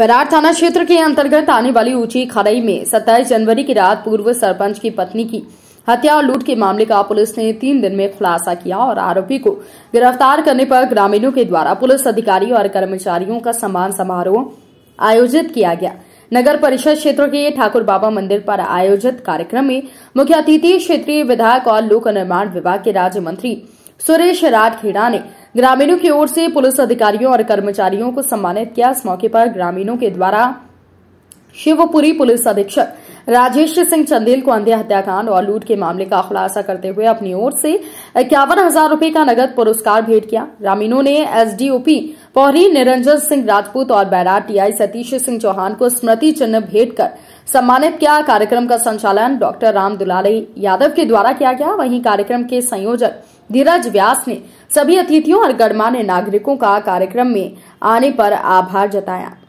बैराट थाना क्षेत्र के अंतर्गत आने वाली ऊंची खरई में 27 जनवरी की रात पूर्व सरपंच की पत्नी की हत्या और लूट के मामले का पुलिस ने तीन दिन में खुलासा किया और आरोपी को गिरफ्तार करने पर ग्रामीणों के द्वारा पुलिस अधिकारियों और कर्मचारियों का सम्मान समारोह आयोजित किया गया नगर परिषद क्षेत्र के ठाकुर बाबा मंदिर पर आयोजित कार्यक्रम में मुख्य अतिथि क्षेत्रीय विधायक और लोक निर्माण विभाग के राज्य मंत्री सुरेश राठखेड़ा ने ग्रामीणों की ओर से पुलिस अधिकारियों और कर्मचारियों को सम्मानित किया इस मौके पर ग्रामीणों के द्वारा शिवपुरी पुलिस अधीक्षक राजेश सिंह चंदेल को अंधे हत्याकांड और लूट के मामले का खुलासा करते हुए अपनी ओर से इक्यावन हजार रूपये का नगद पुरस्कार भेंट किया ग्रामीणों ने एसडीओपी पौरी निरंजन सिंह राजपूत और बैराट टीआई सतीश सिंह चौहान को स्मृति चिन्ह भेंट कर सम्मानित किया कार्यक्रम का संचालन डॉक्टर राम दुलारे यादव के द्वारा किया गया वहीं कार्यक्रम के संयोजक धीरज व्यास ने सभी अतिथियों और गणमान्य नागरिकों का कार्यक्रम में आने पर आभार जताया